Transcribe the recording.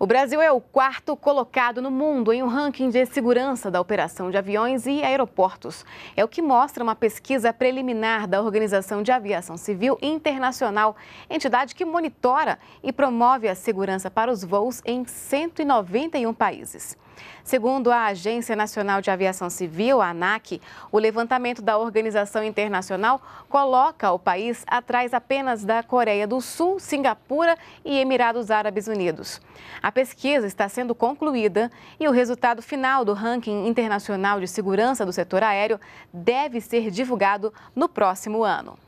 O Brasil é o quarto colocado no mundo em um ranking de segurança da operação de aviões e aeroportos. É o que mostra uma pesquisa preliminar da Organização de Aviação Civil Internacional, entidade que monitora e promove a segurança para os voos em 191 países. Segundo a Agência Nacional de Aviação Civil, a ANAC, o levantamento da organização internacional coloca o país atrás apenas da Coreia do Sul, Singapura e Emirados Árabes Unidos. A pesquisa está sendo concluída e o resultado final do ranking internacional de segurança do setor aéreo deve ser divulgado no próximo ano.